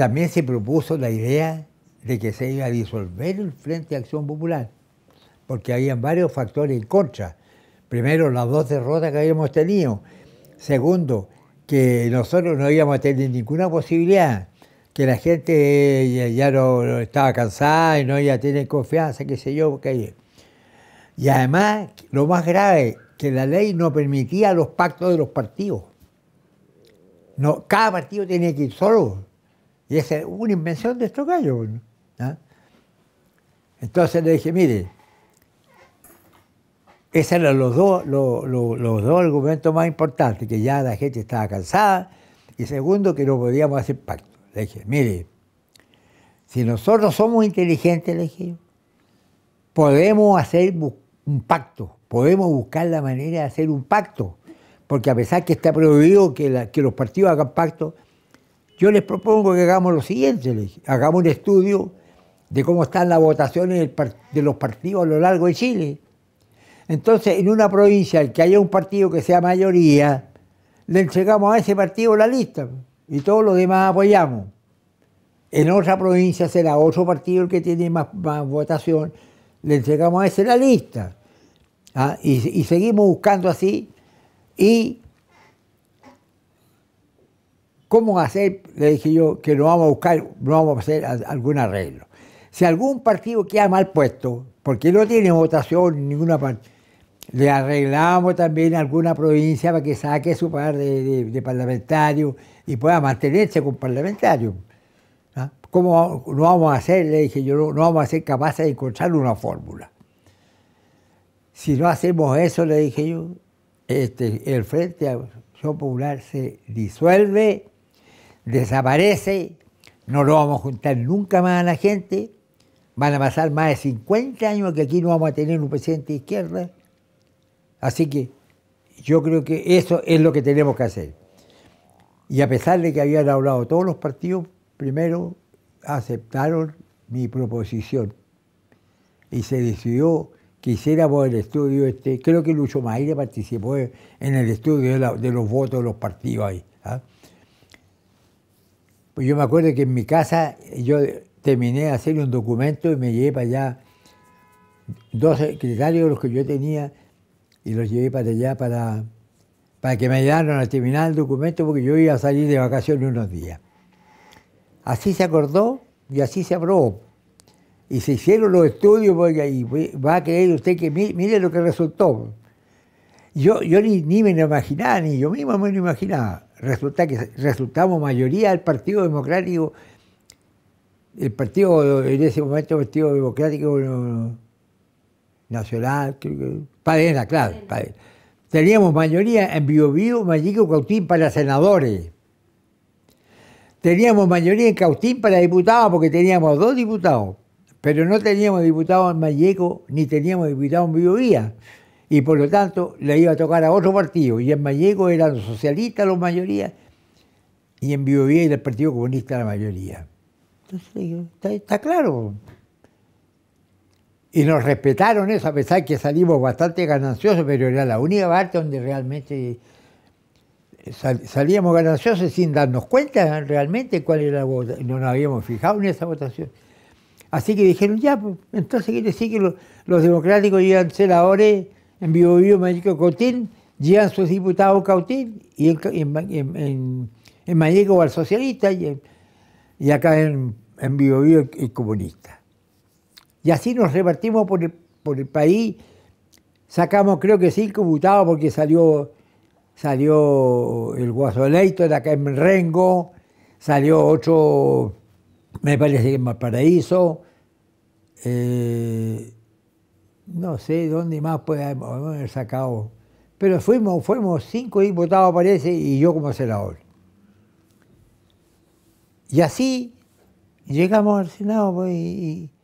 También se propuso la idea de que se iba a disolver el Frente de Acción Popular, porque había varios factores en contra. Primero, las dos derrotas que habíamos tenido. Segundo, que nosotros no íbamos a tener ninguna posibilidad, que la gente ya, no, estaba cansada y no iba a tener confianza, qué sé yo, Y además, lo más grave, que la ley no permitía los pactos de los partidos. No, cada partido tenía que ir solo y es una invención de estos gallos. ¿Ah? Entonces le dije, mire, esos eran los dos, los, dos argumentos más importantes, que ya la gente estaba cansada, y segundo, que no podíamos hacer pacto. Le dije, mire, si nosotros somos inteligentes, le dije, podemos hacer un pacto, podemos buscar la manera de hacer un pacto, porque a pesar que está prohibido que, que los partidos hagan pacto, yo les propongo que hagamos lo siguiente, les, hagamos un estudio de cómo están las votaciones de los partidos a lo largo de Chile. Entonces, en una provincia, el que haya un partido que sea mayoría, le entregamos a ese partido la lista pues, y todos los demás apoyamos. En otra provincia será otro partido el que tiene más, votación, le entregamos a ese la lista. ¿ah? Y, y seguimos buscando así y ¿Cómo hacer? Le dije yo que no vamos a buscar, no vamos a hacer algún arreglo. Si algún partido queda mal puesto, porque no tiene votación en ninguna parte, le arreglamos también alguna provincia para que saque su par de, parlamentarios y pueda mantenerse con parlamentario. ¿Ah? ¿Cómo no vamos a hacer? Le dije yo, no, vamos a ser capaces de encontrar una fórmula. Si no hacemos eso, le dije yo, este, el Frente Acción Popular se disuelve desaparece, no lo vamos a juntar nunca más a la gente, van a pasar más de 50 años que aquí no vamos a tener un presidente de izquierda. Así que yo creo que eso es lo que tenemos que hacer. Y a pesar de que habían hablado todos los partidos, primero aceptaron mi proposición y se decidió que hiciéramos el estudio este. Creo que Lucho Maire participó en el estudio de, los votos de los partidos ahí. ¿ah? Pues yo me acuerdo que en mi casa yo terminé de hacer un documento y me llevé para allá dos secretarios, los que yo tenía, y los llevé para allá para, para que me ayudaran a terminar el documento porque yo iba a salir de vacaciones unos días. Así se acordó y así se aprobó. Y se hicieron los estudios, porque, y va a creer usted que mire lo que resultó. Yo, ni, ni me lo imaginaba, ni yo mismo me lo imaginaba resulta que resultamos mayoría del Partido Democrático, el partido en ese momento Partido Democrático Nacional, Padena, claro, Padena. Teníamos mayoría en Biobío, Mallico, Cautín para senadores. Teníamos mayoría en Cautín para diputados, porque teníamos dos diputados, pero no teníamos diputados en Mayeco ni teníamos diputados en Biobía y por lo tanto le iba a tocar a otro partido. Y en Mallego eran socialistas la mayoría y en Vivovía era el Partido Comunista la mayoría. Entonces digo, está, claro. Y nos respetaron eso, a pesar que salimos bastante gananciosos, pero era la única parte donde realmente salíamos gananciosos sin darnos cuenta realmente cuál era la votación. No nos habíamos fijado en esa votación. Así que dijeron, ya, pues, entonces quiere decir que los, los democráticos iban a ser ahora en Biobío, México, Cautín, llegan sus diputados Cautín y en, en, en, en va el socialista y, acá en, en el, comunista. Y así nos repartimos por el, país, sacamos creo que cinco diputados porque salió, salió el Guasoleito, era acá en Rengo, salió otro, me parece que en Valparaíso, eh, no sé dónde más puede haber sacado. Pero fuimos, fuimos cinco diputados, parece, y yo como senador. Y así llegamos al Senado pues, y,